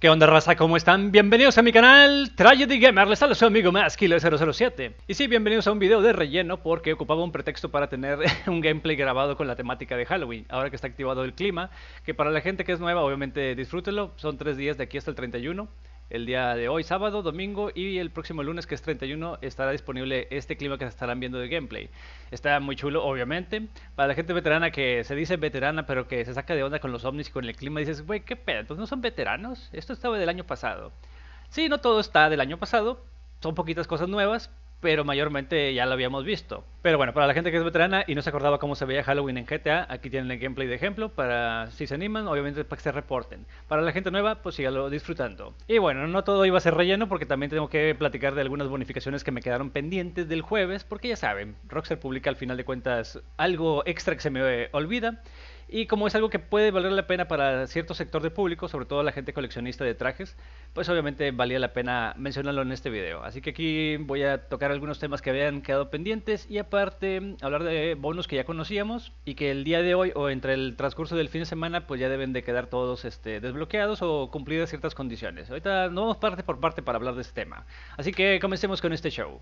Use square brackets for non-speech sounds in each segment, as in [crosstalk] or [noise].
¿Qué onda raza? ¿Cómo están? Bienvenidos a mi canal Tragedy Gamer, les saludo su amigo Maskiller007 Y sí, bienvenidos a un video de relleno porque ocupaba un pretexto para tener [laughs] un gameplay grabado con la temática de Halloween Ahora que está activado el clima, que para la gente que es nueva obviamente disfrútenlo, son tres días de aquí hasta el 31 el día de hoy, sábado, domingo y el próximo lunes, que es 31, estará disponible este clima que se estarán viendo de gameplay. Está muy chulo, obviamente. Para la gente veterana que se dice veterana, pero que se saca de onda con los ovnis y con el clima, dices, güey, qué pedo, entonces no son veteranos. Esto estaba del año pasado. Sí, no todo está del año pasado, son poquitas cosas nuevas, pero mayormente ya lo habíamos visto. Pero bueno, para la gente que es veterana y no se acordaba cómo se veía Halloween en GTA, aquí tienen el gameplay de ejemplo para si se animan, obviamente para que se reporten. Para la gente nueva, pues sígalo disfrutando. Y bueno, no todo iba a ser relleno porque también tengo que platicar de algunas bonificaciones que me quedaron pendientes del jueves, porque ya saben, Rockstar publica al final de cuentas algo extra que se me olvida. Y como es algo que puede valer la pena para cierto sector de público, sobre todo la gente coleccionista de trajes, pues obviamente valía la pena mencionarlo en este video. Así que aquí voy a tocar algunos temas que habían quedado pendientes y aparte hablar de bonos que ya conocíamos y que el día de hoy o entre el transcurso del fin de semana pues ya deben de quedar todos este, desbloqueados o cumplidas ciertas condiciones. Ahorita no vamos parte por parte para hablar de este tema. Así que comencemos con este show.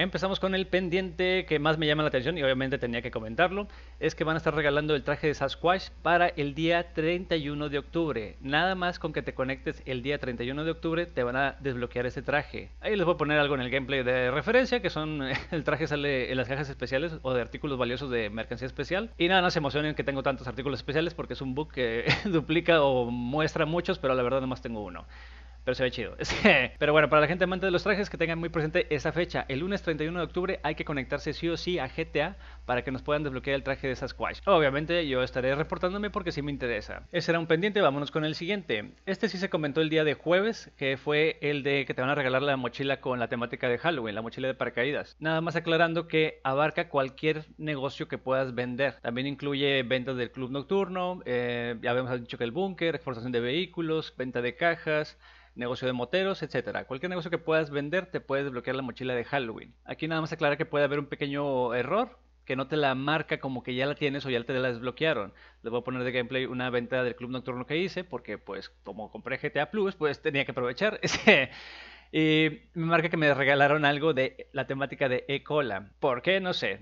Empezamos con el pendiente que más me llama la atención y obviamente tenía que comentarlo, es que van a estar regalando el traje de Sasquatch para el día 31 de octubre. Nada más con que te conectes el día 31 de octubre te van a desbloquear ese traje. Ahí les voy a poner algo en el gameplay de referencia, que son [laughs] el traje sale en las cajas especiales o de artículos valiosos de mercancía especial. Y nada, no se emocionen que tengo tantos artículos especiales porque es un book que [laughs] duplica o muestra muchos, pero la verdad nomás tengo uno pero se ve chido. [laughs] pero bueno, para la gente amante de los trajes, que tengan muy presente esa fecha. El lunes 31 de octubre hay que conectarse sí o sí a GTA para que nos puedan desbloquear el traje de Sasquatch. Obviamente yo estaré reportándome porque sí me interesa. Ese era un pendiente, vámonos con el siguiente. Este sí se comentó el día de jueves, que fue el de que te van a regalar la mochila con la temática de Halloween, la mochila de paracaídas. Nada más aclarando que abarca cualquier negocio que puedas vender. También incluye ventas del club nocturno, eh, ya habíamos dicho que el búnker, exportación de vehículos, venta de cajas, negocio de moteros, etcétera. Cualquier negocio que puedas vender te puedes desbloquear la mochila de Halloween. Aquí nada más aclara que puede haber un pequeño error que no te la marca como que ya la tienes o ya te la desbloquearon. Les voy a poner de gameplay una venta del club nocturno que hice porque pues como compré GTA Plus pues tenía que aprovechar [laughs] ese y eh, me marca que me regalaron algo de la temática de E-Cola. ¿Por qué? No sé.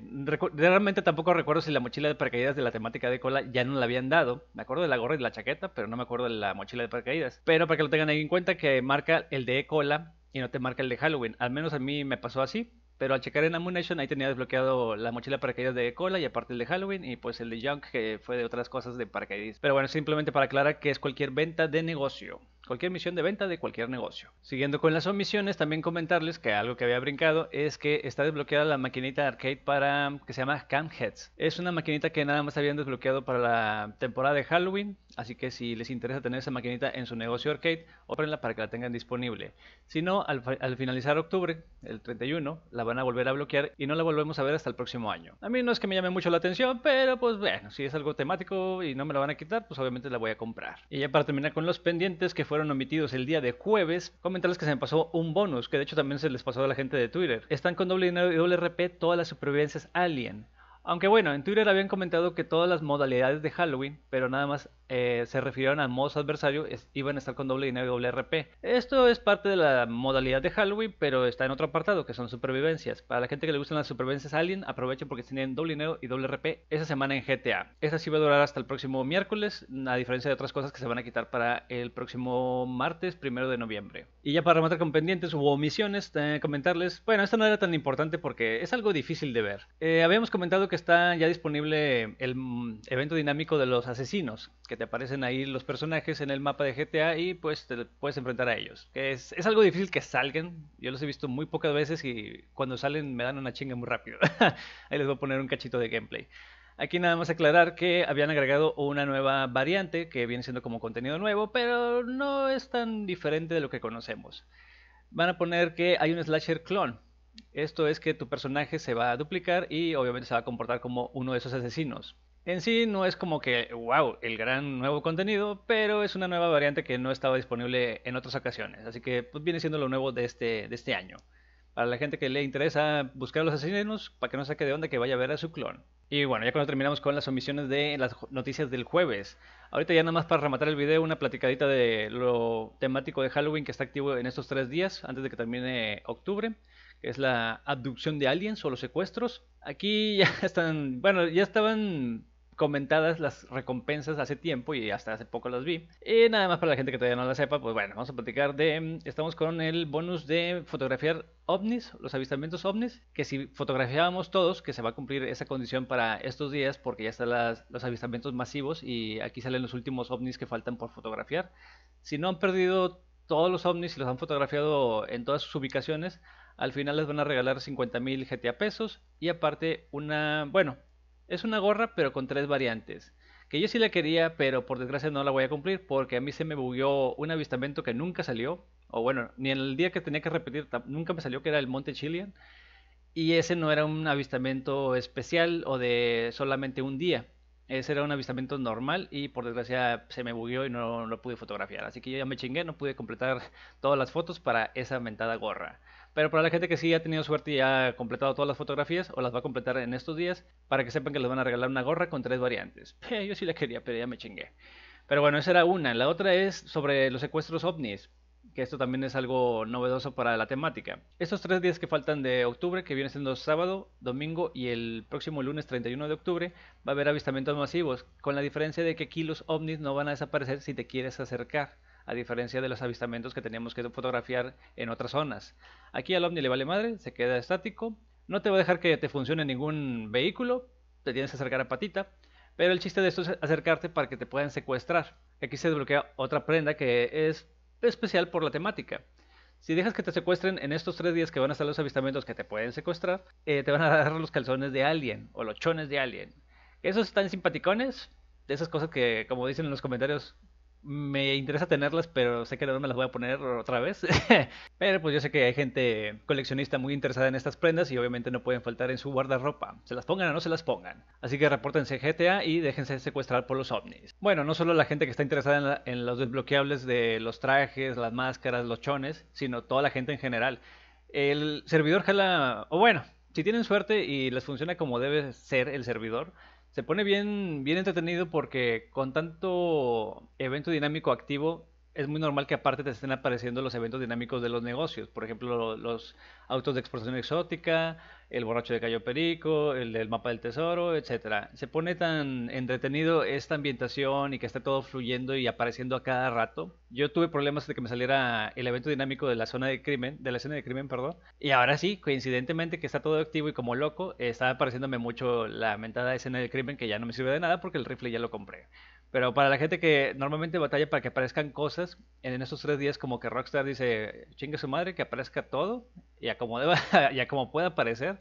realmente tampoco recuerdo si la mochila de paracaídas de la temática de E-Cola ya no la habían dado. Me acuerdo de la gorra y la chaqueta, pero no me acuerdo de la mochila de paracaídas. Pero para que lo tengan ahí en cuenta, que marca el de E-Cola y no te marca el de Halloween. Al menos a mí me pasó así. Pero al checar en Ammunition ahí tenía desbloqueado la mochila de paracaídas de e. cola y aparte el de Halloween y pues el de Junk que fue de otras cosas de paracaídas Pero bueno, simplemente para aclarar que es cualquier venta de negocio cualquier misión de venta de cualquier negocio. Siguiendo con las omisiones, también comentarles que algo que había brincado es que está desbloqueada la maquinita arcade para que se llama cam Heads. Es una maquinita que nada más habían desbloqueado para la temporada de Halloween, Así que si les interesa tener esa maquinita en su negocio arcade, óprenla para que la tengan disponible. Si no, al, finalizar octubre, el 31, la van a volver a bloquear y no la volvemos a ver hasta el próximo año. A mí no es que me llame mucho la atención, pero pues bueno, si es algo temático y no me la van a quitar, pues obviamente la voy a comprar. Y ya para terminar con los pendientes que fueron omitidos el día de jueves, comentarles que se me pasó un bonus, que de hecho también se les pasó a la gente de Twitter. Están con doble dinero y doble RP todas las supervivencias Alien. Aunque bueno, en Twitter habían comentado que todas las modalidades de Halloween, pero nada más eh, se refirieron a modos adversario, iban a estar con doble dinero y doble RP. Esto es parte de la modalidad de Halloween, pero está en otro apartado, que son supervivencias. Para la gente que le gustan las supervivencias Alien, aprovechen porque tienen doble dinero y doble RP esa semana en GTA. Esta sí va a durar hasta el próximo miércoles, a diferencia de otras cosas que se van a quitar para el próximo martes, primero de noviembre. Y ya para rematar con pendientes u omisiones, eh, comentarles, bueno, esto no era tan importante porque es algo difícil de ver. Eh, habíamos comentado que está ya disponible el mm, evento dinámico de los asesinos, que te aparecen ahí los personajes en el mapa de GTA y pues te puedes enfrentar a ellos. es, es algo difícil que salgan, yo los he visto muy pocas veces y cuando salen me dan una chinga muy rápido. [laughs] ahí les voy a poner un cachito de gameplay. Aquí nada más aclarar que habían agregado una nueva variante que viene siendo como contenido nuevo, pero no es tan diferente de lo que conocemos. Van a poner que hay un slasher clon. Esto es que tu personaje se va a duplicar y obviamente se va a comportar como uno de esos asesinos. En sí no es como que, wow, el gran nuevo contenido, pero es una nueva variante que no estaba disponible en otras ocasiones. Así que pues, viene siendo lo nuevo de este, de este año. Para la gente que le interesa buscar a los asesinos, para que no saque de onda que vaya a ver a su clon. Y bueno, ya cuando terminamos con las omisiones de las noticias del jueves. Ahorita ya nada más para rematar el video, una platicadita de lo temático de Halloween que está activo en estos tres días, antes de que termine octubre que es la abducción de aliens o los secuestros. Aquí [laughs] ya están, bueno, ya estaban comentadas las recompensas hace tiempo y hasta hace poco las vi. Y nada más para la gente que todavía no la sepa, pues bueno, vamos a platicar de... Mm, estamos con el bonus de fotografiar ovnis, los avistamientos ovnis, que si fotografiábamos todos, que se va a cumplir esa condición para estos días porque ya están los avistamientos masivos y aquí salen los últimos ovnis que faltan por fotografiar. Si no han perdido todos los ovnis y los han fotografiado en todas sus ubicaciones, al final les van a regalar 50.000 GTA pesos y aparte una, bueno, es una gorra, pero con tres variantes. Que yo sí la quería, pero por desgracia no la voy a cumplir porque a mí se me bugueó un avistamiento que nunca salió. O bueno, ni en el día que tenía que repetir, nunca me salió que era el Monte Chilean. Y ese no era un avistamiento especial o de solamente un día. Ese era un avistamiento normal y por desgracia se me bugueó y no lo pude fotografiar. Así que yo ya me chingué, no pude completar todas las fotos para esa mentada gorra. Pero para la gente que sí ha tenido suerte y ha completado todas las fotografías o las va a completar en estos días, para que sepan que les van a regalar una gorra con tres variantes. [laughs] Yo sí la quería, pero ya me chingué. Pero bueno, esa era una. La otra es sobre los secuestros ovnis que esto también es algo novedoso para la temática. Estos tres días que faltan de octubre, que viene siendo sábado, domingo y el próximo lunes 31 de octubre, va a haber avistamientos masivos, con la diferencia de que aquí los ovnis no van a desaparecer si te quieres acercar a diferencia de los avistamientos que teníamos que fotografiar en otras zonas. Aquí al ovni le vale madre, se queda estático, no te va a dejar que te funcione ningún vehículo, te tienes que acercar a patita, pero el chiste de esto es acercarte para que te puedan secuestrar. Aquí se desbloquea otra prenda que es especial por la temática. Si dejas que te secuestren en estos tres días que van a estar los avistamientos que te pueden secuestrar, eh, te van a dar los calzones de alguien. o los chones de alguien. Esos están simpaticones, de esas cosas que, como dicen en los comentarios, me interesa tenerlas, pero sé que no me las voy a poner otra vez. [laughs] pero pues yo sé que hay gente coleccionista muy interesada en estas prendas y obviamente no pueden faltar en su guardarropa. Se las pongan o no se las pongan. Así que repórtense GTA y déjense secuestrar por los ovnis. Bueno, no solo la gente que está interesada en, en los desbloqueables de los trajes, las máscaras, los chones, sino toda la gente en general. El servidor jala, o bueno, si tienen suerte y les funciona como debe ser el servidor, se pone bien, bien entretenido porque con tanto evento dinámico activo es muy normal que aparte te estén apareciendo los eventos dinámicos de los negocios. Por ejemplo, los autos de exportación exótica, el borracho de Cayo Perico, el del mapa del tesoro, etcétera. Se pone tan entretenido esta ambientación y que está todo fluyendo y apareciendo a cada rato. Yo tuve problemas de que me saliera el evento dinámico de la zona de crimen, de la escena de crimen, perdón. Y ahora sí, coincidentemente que está todo activo y como loco, está apareciéndome mucho la mentada escena de crimen que ya no me sirve de nada porque el rifle ya lo compré. Pero para la gente que normalmente batalla para que aparezcan cosas, en estos tres días como que Rockstar dice, chingue su madre, que aparezca todo, y a como, [laughs] pueda aparecer.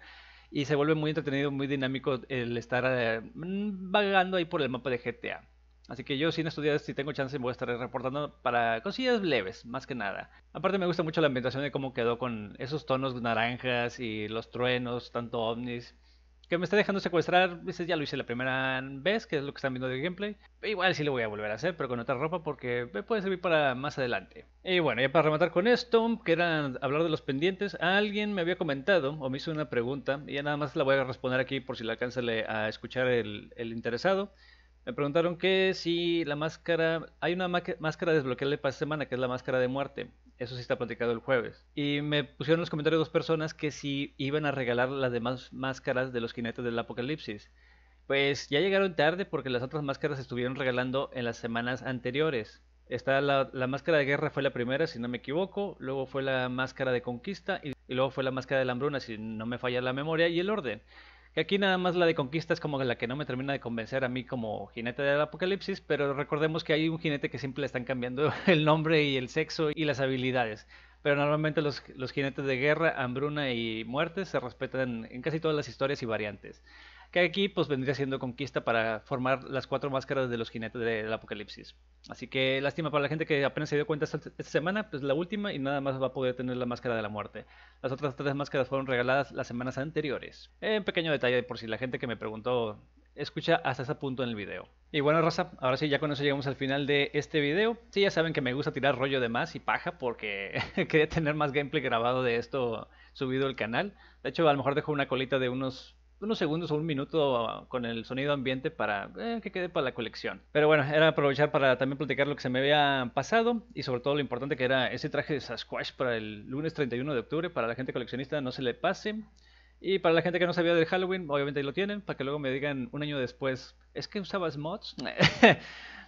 Y se vuelve muy entretenido, muy dinámico el estar eh, mm, vagando ahí por el mapa de GTA. Así que yo, sin estudiar, si tengo chance, voy a estar reportando para cosillas leves, más que nada. Aparte, me gusta mucho la ambientación de cómo quedó con esos tonos naranjas y los truenos, tanto ovnis que me está dejando secuestrar, ya lo hice la primera vez, que es lo que están viendo de gameplay. Igual sí lo voy a volver a hacer, pero con otra ropa porque me puede servir para más adelante. Y bueno, ya para rematar con esto, que era hablar de los pendientes, alguien me había comentado o me hizo una pregunta y ya nada más la voy a responder aquí por si la alcanza a escuchar el interesado. Me preguntaron que si la máscara. Hay una máscara desbloqueable para semana, que es la máscara de muerte. Eso sí está platicado el jueves. Y me pusieron en los comentarios dos personas que si iban a regalar las demás máscaras de los jinetes del apocalipsis. Pues ya llegaron tarde porque las otras máscaras se estuvieron regalando en las semanas anteriores. Está la, máscara de guerra fue la primera, si no me equivoco. Luego fue la máscara de conquista y, y luego fue la máscara de la hambruna, si no me falla la memoria y el orden aquí nada más la de conquista es como la que no me termina de convencer a mí como jinete del apocalipsis, pero recordemos que hay un jinete que siempre le están cambiando [laughs] el nombre y el sexo y las habilidades. Pero normalmente los, los jinetes de guerra, hambruna y muerte se respetan en casi todas las historias y variantes. Que aquí pues vendría siendo conquista para formar las cuatro máscaras de los jinetes del apocalipsis. Así que lástima para la gente que apenas se dio cuenta esta, semana, pues la última y nada más va a poder tener la máscara de la muerte. Las otras tres máscaras fueron regaladas las semanas anteriores. En eh, pequeño detalle por si la gente que me preguntó escucha hasta ese punto en el video. Y bueno, raza, ahora sí, ya con eso llegamos al final de este video. Sí, ya saben que me gusta tirar rollo de más y paja porque [laughs] quería tener más gameplay grabado de esto subido al canal. De hecho, a lo mejor dejo una colita de unos unos segundos o un minuto ah, con el sonido ambiente para eh, que quede para la colección. Pero bueno, era aprovechar para también platicar lo que se me había pasado y sobre todo lo importante que era ese traje de Sasquatch para el lunes 31 de octubre, para la gente coleccionista no se le pase. Y para la gente que no sabía del Halloween, obviamente ahí lo tienen, para que luego me digan un año después, ¿es que usabas mods? [laughs]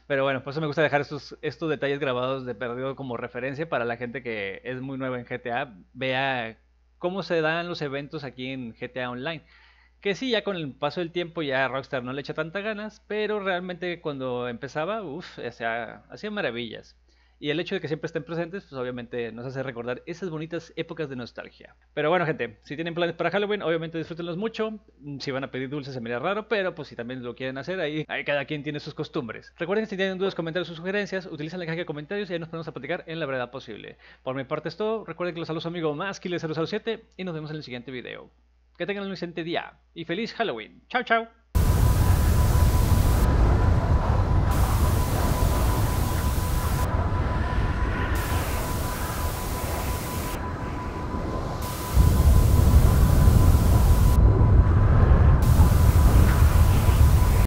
Pero bueno, por eso me gusta dejar estos, estos detalles grabados de perdido como referencia para la gente que es muy nueva en GTA, vea cómo se dan los eventos aquí en GTA Online. Que sí, ya con el paso del tiempo ya Rockstar no le echa tantas ganas, pero realmente cuando empezaba, uff, hacía maravillas. Y el hecho de que siempre estén presentes, pues obviamente nos hace recordar esas bonitas épocas de nostalgia. Pero bueno, gente, si tienen planes para Halloween, obviamente disfrútenlos mucho. Mm, si van a pedir dulces se mira raro, pero pues si también lo quieren hacer, ahí, cada quien tiene sus costumbres. Recuerden que si tienen dudas, comentarios o sugerencias, utilicen la caja de comentarios y ahí nos ponemos a platicar en la verdad posible. Por mi parte es todo. Recuerden que los saludos a saludos amigo los siete, y nos vemos en el siguiente video. Que tengan un excelente día y feliz Halloween. Chao, chao.